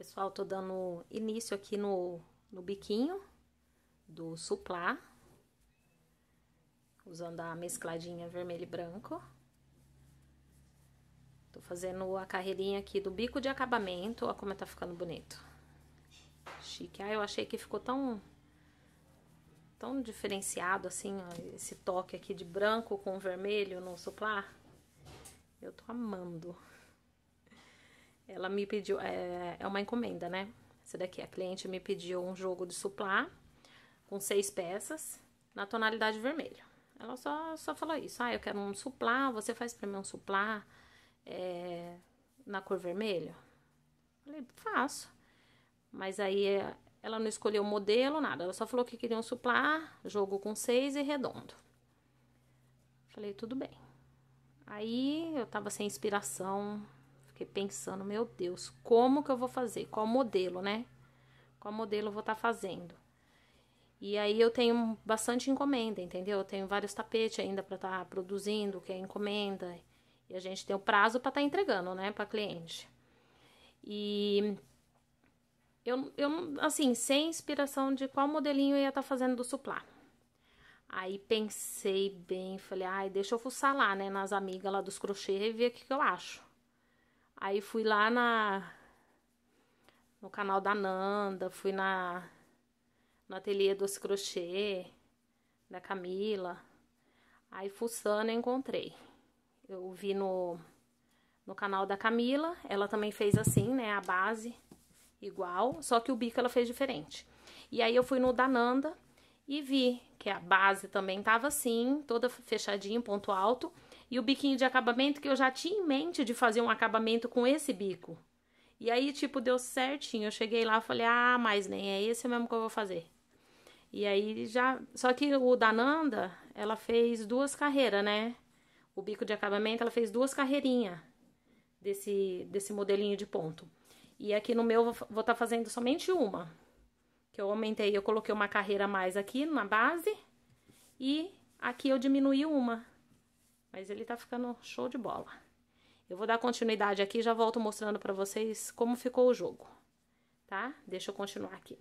Pessoal, tô dando início aqui no, no biquinho do suplá, usando a mescladinha vermelho e branco. Tô fazendo a carreirinha aqui do bico de acabamento, Olha como tá ficando bonito. Chique. Ah, eu achei que ficou tão tão diferenciado assim, ó, esse toque aqui de branco com vermelho no suplá. Eu tô amando. Ela me pediu, é, é uma encomenda, né? Essa daqui, a cliente me pediu um jogo de suplá com seis peças na tonalidade vermelha. Ela só, só falou isso. Ah, eu quero um suplá, você faz pra mim um suplá é, na cor vermelha Falei, faço. Mas aí é, ela não escolheu modelo, nada. Ela só falou que queria um suplá, jogo com seis e redondo. Falei, tudo bem. Aí eu tava sem inspiração, Fiquei pensando, meu Deus, como que eu vou fazer? Qual modelo, né? Qual modelo eu vou estar tá fazendo? E aí eu tenho bastante encomenda, entendeu? Eu tenho vários tapetes ainda para estar tá produzindo, que é encomenda. E a gente tem o prazo para estar tá entregando, né, para cliente. E eu, eu, assim, sem inspiração de qual modelinho eu ia estar tá fazendo do suplá. Aí pensei bem, falei, ai, deixa eu fuçar lá, né, nas amigas lá dos crochê e ver o que, que eu acho. Aí fui lá na no canal da Nanda, fui na no ateliê doce crochê da Camila. Aí fuçando encontrei. Eu vi no no canal da Camila, ela também fez assim, né, a base igual, só que o bico ela fez diferente. E aí eu fui no da Nanda e vi que a base também tava assim, toda fechadinha, ponto alto. E o biquinho de acabamento que eu já tinha em mente de fazer um acabamento com esse bico. E aí, tipo, deu certinho. Eu cheguei lá e falei, ah, mas nem é esse mesmo que eu vou fazer. E aí já. Só que o da Nanda, ela fez duas carreiras, né? O bico de acabamento, ela fez duas carreirinhas desse, desse modelinho de ponto. E aqui no meu, vou estar tá fazendo somente uma. Que eu aumentei, eu coloquei uma carreira a mais aqui na base. E aqui eu diminui uma. Mas ele tá ficando show de bola. Eu vou dar continuidade aqui e já volto mostrando para vocês como ficou o jogo, tá? Deixa eu continuar aqui.